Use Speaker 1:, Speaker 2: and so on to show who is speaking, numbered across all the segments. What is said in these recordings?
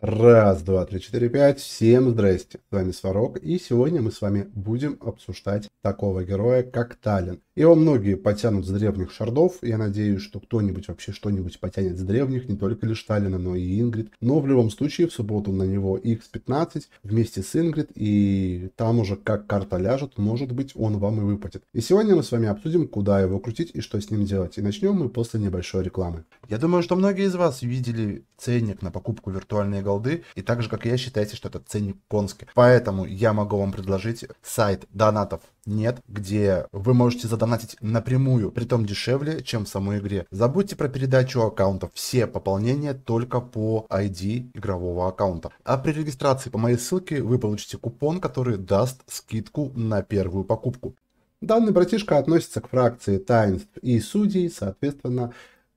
Speaker 1: Раз, два, три, четыре, пять. Всем здрасте. С вами Сварог. И сегодня мы с вами будем обсуждать такого героя, как Талин. Его многие потянут с древних шардов. Я надеюсь, что кто-нибудь вообще что-нибудь потянет с древних. Не только лишь Талина, но и Ингрид. Но в любом случае, в субботу на него X15 вместе с Ингрид. И там уже как карта ляжет, может быть, он вам и выпадет. И сегодня мы с вами обсудим, куда его крутить и что с ним делать. И начнем мы после небольшой рекламы. Я думаю, что многие из вас видели ценник на покупку виртуальной игры голды. И так же, как и я, считаете, что этот ценник конский. Поэтому я могу вам предложить сайт донатов нет, где вы можете задонатить напрямую, при том дешевле, чем в самой игре. Забудьте про передачу аккаунтов. Все пополнения только по ID игрового аккаунта. А при регистрации по моей ссылке вы получите купон, который даст скидку на первую покупку. Данный братишка относится к фракции таинств и судей, соответственно,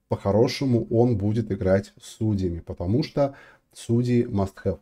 Speaker 1: по-хорошему он будет играть судьями, потому что Судьи must have.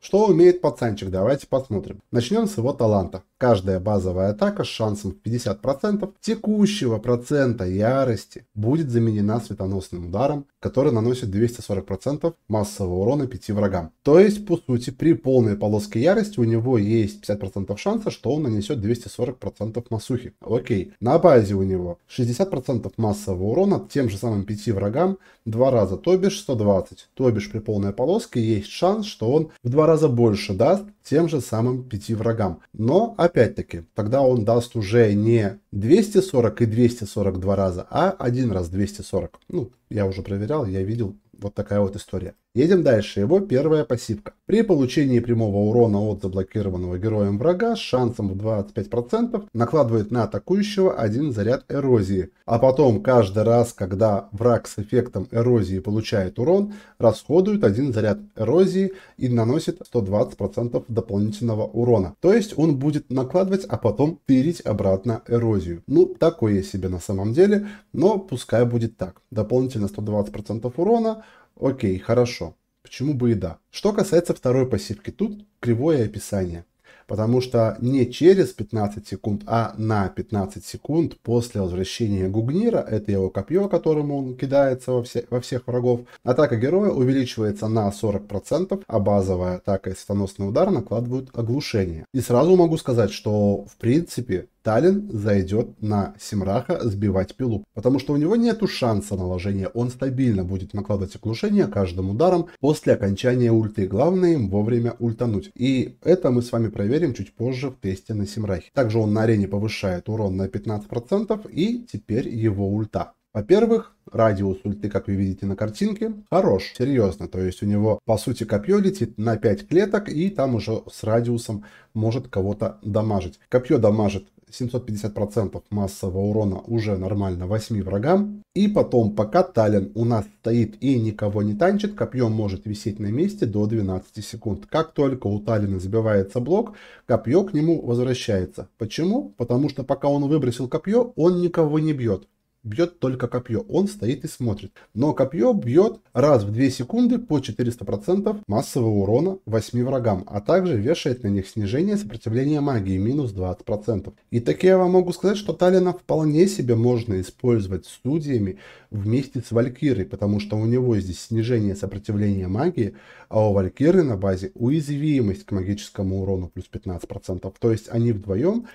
Speaker 1: Что умеет пацанчик? Давайте посмотрим. Начнем с его таланта. Каждая базовая атака с шансом в 50% текущего процента ярости будет заменена светоносным ударом, который наносит 240% массового урона 5 врагам. То есть, по сути, при полной полоске ярости у него есть 50% шанса, что он нанесет 240% массухи. Окей. На базе у него 60% массового урона тем же самым 5 врагам два раза, то бишь 120. То бишь при полной полоске есть шанс, что он в два раза больше даст, тем же самым пяти врагам. Но, опять-таки, тогда он даст уже не 240 и 242 раза, а один раз 240. Ну, я уже проверял, я видел, вот такая вот история. Едем дальше. Его первая пассивка. При получении прямого урона от заблокированного героем врага с шансом в 25% накладывает на атакующего один заряд эрозии. А потом каждый раз, когда враг с эффектом эрозии получает урон, расходует один заряд эрозии и наносит 120% дополнительного урона. То есть он будет накладывать, а потом пилить обратно эрозию. Ну, такое себе на самом деле, но пускай будет так. Дополнительно 120% урона – Окей, хорошо. Почему бы и да? Что касается второй пассивки, тут кривое описание. Потому что не через 15 секунд, а на 15 секунд после возвращения Гугнира, это его копье, которым он кидается во, все, во всех врагов, атака героя увеличивается на 40%, а базовая атака и светоносный удар накладывают оглушение. И сразу могу сказать, что в принципе Таллин зайдет на Симраха сбивать пилу, потому что у него нету шанса наложения, он стабильно будет накладывать оглушение каждым ударом после окончания ульты, главное им вовремя ультануть. И это мы с вами проверим чуть позже в тесте на Симрахе. Также он на арене повышает урон на 15% и теперь его ульта. Во-первых, радиус ульты, как вы видите на картинке, хорош, серьезно. То есть у него, по сути, копье летит на 5 клеток, и там уже с радиусом может кого-то дамажить. Копье дамажит 750% массового урона уже нормально 8 врагам. И потом, пока Тален у нас стоит и никого не танчит, копье может висеть на месте до 12 секунд. Как только у Талина забивается блок, копье к нему возвращается. Почему? Потому что пока он выбросил копье, он никого не бьет бьет только копье, он стоит и смотрит. Но копье бьет раз в 2 секунды по 400% массового урона 8 врагам, а также вешает на них снижение сопротивления магии минус 20%. И так я вам могу сказать, что Талина вполне себе можно использовать студиями вместе с Валькирой, потому что у него здесь снижение сопротивления магии, а у Валькиры на базе уязвимость к магическому урону плюс 15%. То есть они вдвоем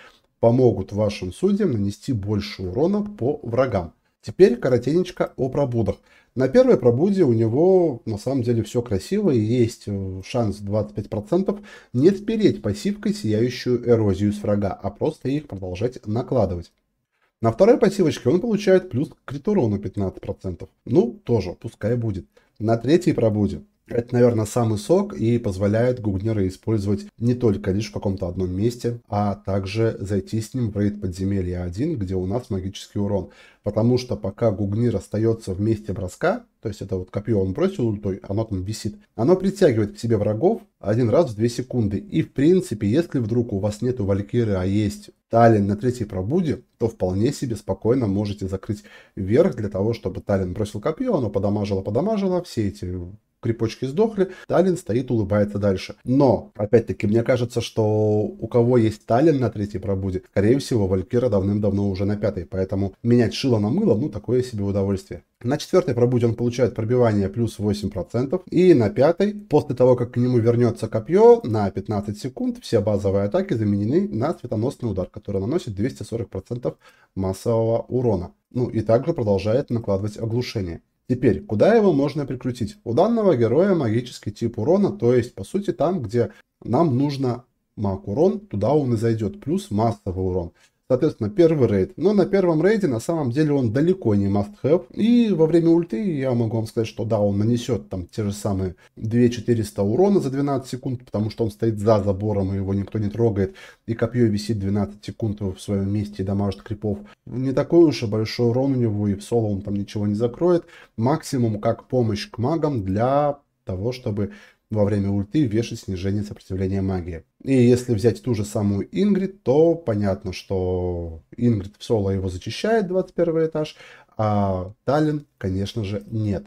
Speaker 1: помогут вашим судьям нанести больше урона по врагам. Теперь коротенечко о пробудах. На первой пробуде у него на самом деле все красиво и есть э, шанс 25% не спереть пассивкой сияющую эрозию с врага, а просто их продолжать накладывать. На второй пассивочке он получает плюс к критурону 15%. Ну, тоже, пускай будет. На третьей пробуде это, наверное, самый сок и позволяет Гугнера использовать не только лишь в каком-то одном месте, а также зайти с ним в рейд подземелья 1, где у нас магический урон. Потому что пока Гугнир остается в месте броска, то есть это вот копье он бросил ультой, оно там висит, оно притягивает к себе врагов один раз в 2 секунды. И в принципе, если вдруг у вас нету Валькиры, а есть Талин на третьей пробуде, то вполне себе спокойно можете закрыть вверх для того, чтобы Талин бросил копье, оно подамажило-подамажило, все эти крепочки сдохли, Таллин стоит, улыбается дальше. Но, опять-таки, мне кажется, что у кого есть Таллин на третьей пробуде, скорее всего, Валькира давным-давно уже на пятой, поэтому менять шило на мыло, ну, такое себе удовольствие. На четвертой пробуде он получает пробивание плюс 8%. И на пятой, после того, как к нему вернется копье, на 15 секунд все базовые атаки заменены на светоносный удар, который наносит 240% массового урона. Ну и также продолжает накладывать оглушение. Теперь, куда его можно прикрутить? У данного героя магический тип урона, то есть, по сути, там, где нам нужно маг урон, туда он и зайдет, плюс массовый урон. Соответственно, первый рейд. Но на первом рейде на самом деле он далеко не must-have. И во время ульты я могу вам сказать, что да, он нанесет там те же самые 2400 урона за 12 секунд, потому что он стоит за забором, и его никто не трогает. И копье висит 12 секунд в своем месте и дамажит крипов. Не такой уж и большой урон у него, и в соло он там ничего не закроет. Максимум как помощь к магам для того, чтобы во время ульты вешать снижение сопротивления магии. И если взять ту же самую Ингрид, то понятно, что Ингрид в соло его зачищает 21 этаж, а Таллин, конечно же, нет.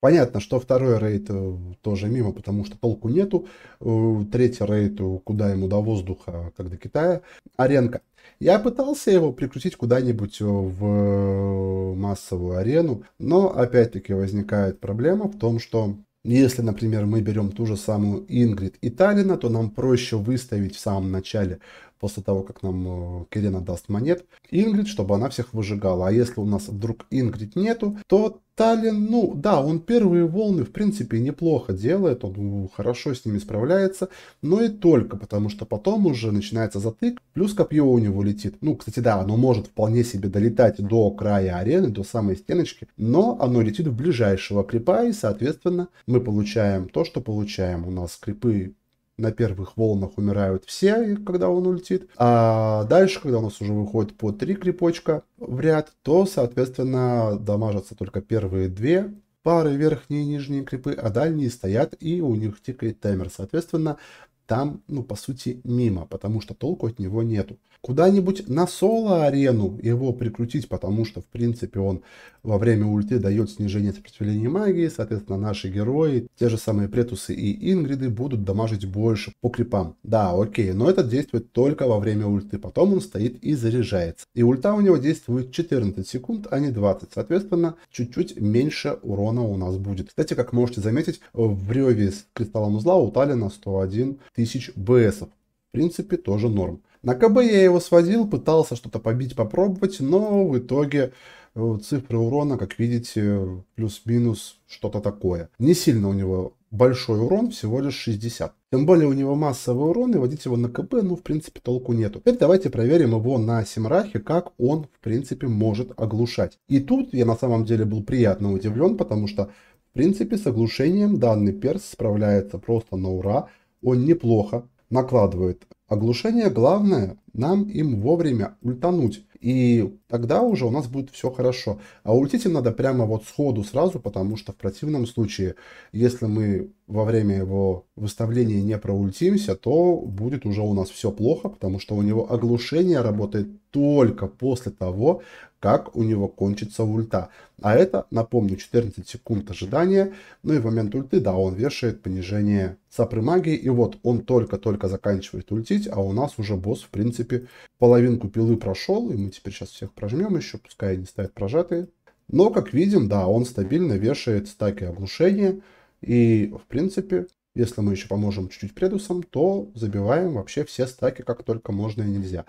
Speaker 1: Понятно, что второй рейд э, тоже мимо, потому что толку нету. Э, третий рейд, э, куда ему до воздуха, как до Китая. Аренка. Я пытался его прикрутить куда-нибудь в массовую арену, но опять-таки возникает проблема в том, что если, например, мы берем ту же самую Ингрид и Таллина, то нам проще выставить в самом начале после того, как нам э, Кирена даст монет, Ингрид, чтобы она всех выжигала. А если у нас вдруг Ингрид нету, то Талин ну да, он первые волны в принципе неплохо делает, он хорошо с ними справляется, но и только, потому что потом уже начинается затык, плюс копье у него летит. Ну, кстати, да, оно может вполне себе долетать до края арены, до самой стеночки, но оно летит в ближайшего крипа, и, соответственно, мы получаем то, что получаем. У нас крипы на первых волнах умирают все, когда он улетит. А дальше, когда у нас уже выходит по три крепочка в ряд, то, соответственно, дамажатся только первые две пары верхние и нижние крипы, а дальние стоят и у них тикает таймер. Соответственно, там, ну, по сути, мимо, потому что толку от него нету. Куда-нибудь на соло-арену его прикрутить, потому что, в принципе, он во время ульты дает снижение сопротивления магии, соответственно, наши герои, те же самые Претусы и Ингриды, будут дамажить больше по крипам. Да, окей, но это действует только во время ульты, потом он стоит и заряжается. И ульта у него действует 14 секунд, а не 20, соответственно, чуть-чуть меньше урона у нас будет. Кстати, как можете заметить, в реве с кристаллом узла у Талина 101 тысяч БСов. В принципе, тоже норм. На КБ я его сводил, пытался что-то побить, попробовать, но в итоге э, цифры урона, как видите, плюс-минус что-то такое. Не сильно у него большой урон, всего лишь 60. Тем более у него массовый урон, и водить его на КБ, ну, в принципе, толку нету. Теперь давайте проверим его на Симрахе, как он, в принципе, может оглушать. И тут я на самом деле был приятно удивлен, потому что, в принципе, с оглушением данный перс справляется просто на ура. Он неплохо накладывает оглушение. Главное, нам им вовремя ультануть. И тогда уже у нас будет все хорошо. А ультить им надо прямо вот сходу сразу, потому что в противном случае, если мы во время его выставления не проультимся, то будет уже у нас все плохо, потому что у него оглушение работает только после того, как у него кончится ульта. А это, напомню, 14 секунд ожидания. Ну и в момент ульты, да, он вешает понижение сапры магии. И вот он только-только заканчивает ультить, а у нас уже босс, в принципе, половинку пилы прошел. И мы теперь сейчас всех прожмем еще, пускай они стоят прожатые. Но, как видим, да, он стабильно вешает стаки оглушения. И, в принципе, если мы еще поможем чуть-чуть предусом, то забиваем вообще все стаки, как только можно и нельзя.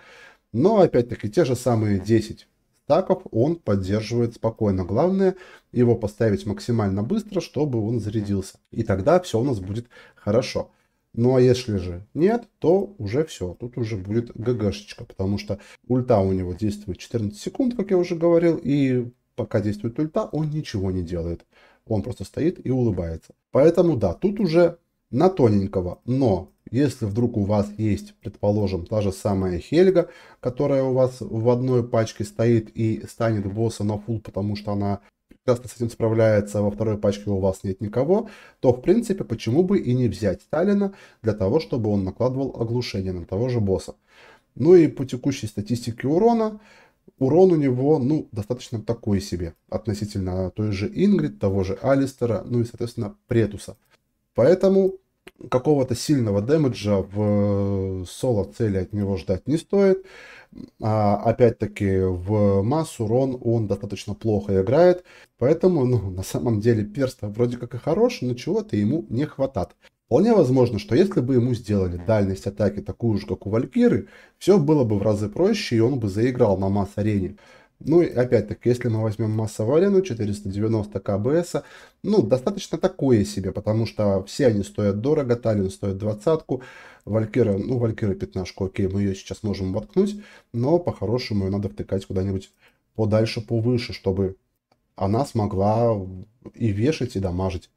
Speaker 1: Но, опять-таки, те же самые 10 стаков он поддерживает спокойно. Главное его поставить максимально быстро, чтобы он зарядился. И тогда все у нас будет хорошо. Ну а если же нет, то уже все, тут уже будет ГГшечка, потому что ульта у него действует 14 секунд, как я уже говорил, и пока действует ульта, он ничего не делает. Он просто стоит и улыбается. Поэтому да, тут уже на тоненького. Но если вдруг у вас есть, предположим, та же самая Хельга, которая у вас в одной пачке стоит и станет босса на фул, потому что она прекрасно с этим справляется, а во второй пачке у вас нет никого, то, в принципе, почему бы и не взять Сталина для того, чтобы он накладывал оглушение на того же босса. Ну и по текущей статистике урона, урон у него, ну, достаточно такой себе, относительно той же Ингрид, того же Алистера, ну и, соответственно, Претуса. Поэтому какого-то сильного дэмэджа в э, соло цели от него ждать не стоит. А, опять-таки в массу урон он достаточно плохо играет, поэтому ну, на самом деле Перста вроде как и хорош, но чего-то ему не хватает. Вполне возможно, что если бы ему сделали дальность атаки такую же, как у Валькиры, все было бы в разы проще, и он бы заиграл на масс-арене. Ну и опять-таки, если мы возьмем массовую арену, 490 КБС, ну достаточно такое себе, потому что все они стоят дорого, Таллин стоит двадцатку, Валькира, ну Валькира пятнашку, окей, мы ее сейчас можем воткнуть, но по-хорошему ее надо втыкать куда-нибудь подальше, повыше, чтобы она смогла и вешать, и дамажить.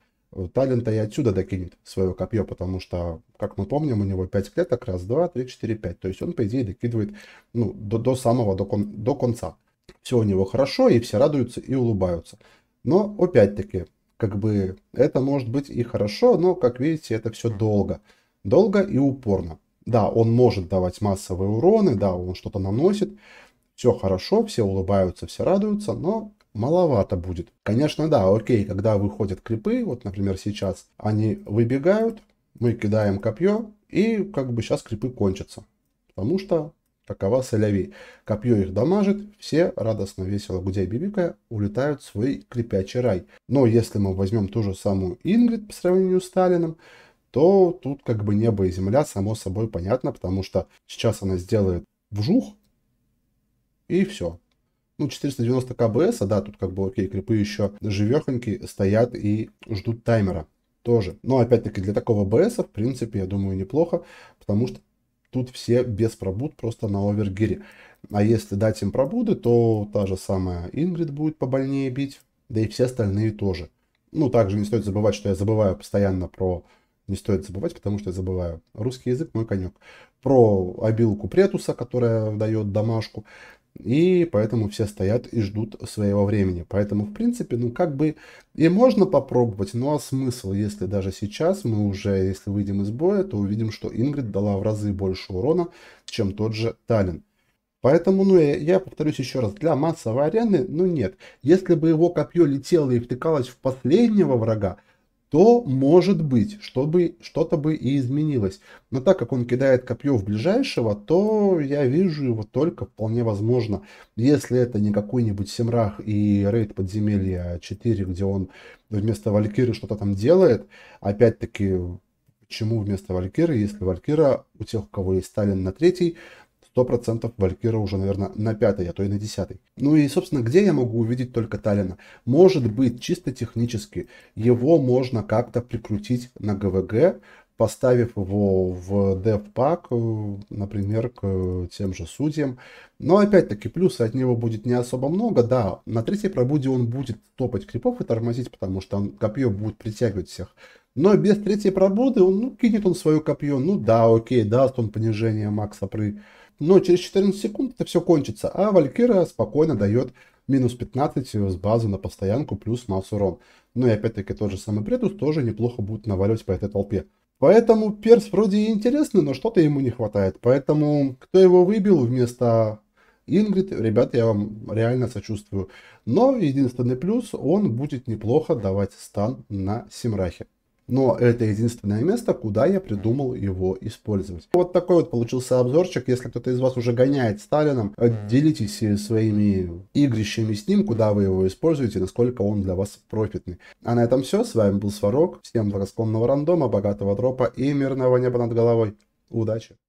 Speaker 1: Талент-то и отсюда докинет свое копье, потому что, как мы помним, у него 5 клеток, раз, два, три, четыре, пять. То есть он, по идее, докидывает ну, до, до самого, до, кон, до конца все у него хорошо, и все радуются и улыбаются. Но опять-таки, как бы это может быть и хорошо, но, как видите, это все долго. Долго и упорно. Да, он может давать массовые уроны, да, он что-то наносит, все хорошо, все улыбаются, все радуются, но маловато будет. Конечно, да, окей, когда выходят клипы, вот, например, сейчас, они выбегают, мы кидаем копье, и как бы сейчас клипы кончатся. Потому что Такова соляви. Копье их дамажит, все радостно, весело гудя и бибикая улетают в свой крепячий рай. Но если мы возьмем ту же самую Ингрид по сравнению с Сталиным, то тут как бы небо и земля, само собой понятно, потому что сейчас она сделает вжух, и все. Ну, 490 кбс, да, тут как бы окей, крипы еще живехоньки стоят и ждут таймера тоже. Но опять-таки для такого БС, в принципе, я думаю, неплохо, потому что тут все без пробуд просто на овергире. А если дать им пробуды, то та же самая Ингрид будет побольнее бить, да и все остальные тоже. Ну, также не стоит забывать, что я забываю постоянно про... Не стоит забывать, потому что я забываю. Русский язык мой конек. Про обилку Претуса, которая дает домашку и поэтому все стоят и ждут своего времени. Поэтому, в принципе, ну как бы и можно попробовать, но а смысл, если даже сейчас мы уже, если выйдем из боя, то увидим, что Ингрид дала в разы больше урона, чем тот же Талин. Поэтому, ну, я, я повторюсь еще раз, для массовой арены, ну, нет. Если бы его копье летело и втыкалось в последнего врага, то, может быть, чтобы что-то бы и изменилось. Но так как он кидает копье в ближайшего, то я вижу его только вполне возможно. Если это не какой-нибудь Семрах и рейд подземелья 4, где он вместо Валькиры что-то там делает, опять-таки, почему вместо Валькиры, если Валькира у тех, у кого есть Сталин на третий, 100% Валькира уже, наверное, на пятой, а то и на десятой. Ну и, собственно, где я могу увидеть только Таллина? Может быть, чисто технически, его можно как-то прикрутить на ГВГ, поставив его в DevPack, э, например, к тем же судьям. Но опять-таки плюса от него будет не особо много. Да, на третьей пробуде он будет топать крипов и тормозить, потому что он копье будет притягивать всех. Но без третьей пробуды он, ну, кинет он свое копье. Ну да, окей, даст он понижение макса при но ну, через 14 секунд это все кончится, а Валькира спокойно дает минус 15 с базы на постоянку плюс нас урон. Ну и опять-таки тот же самый Бредус тоже неплохо будет наваливать по этой толпе. Поэтому перс вроде и интересный, но что-то ему не хватает. Поэтому кто его выбил вместо Ингрид, ребят, я вам реально сочувствую. Но единственный плюс, он будет неплохо давать стан на Симрахе но это единственное место, куда я придумал его использовать. Вот такой вот получился обзорчик. Если кто-то из вас уже гоняет Сталином, э, делитесь э, своими игрищами с ним, куда вы его используете, насколько он для вас профитный. А на этом все. С вами был Сварог. Всем благосклонного рандома, богатого дропа и мирного неба над головой. Удачи!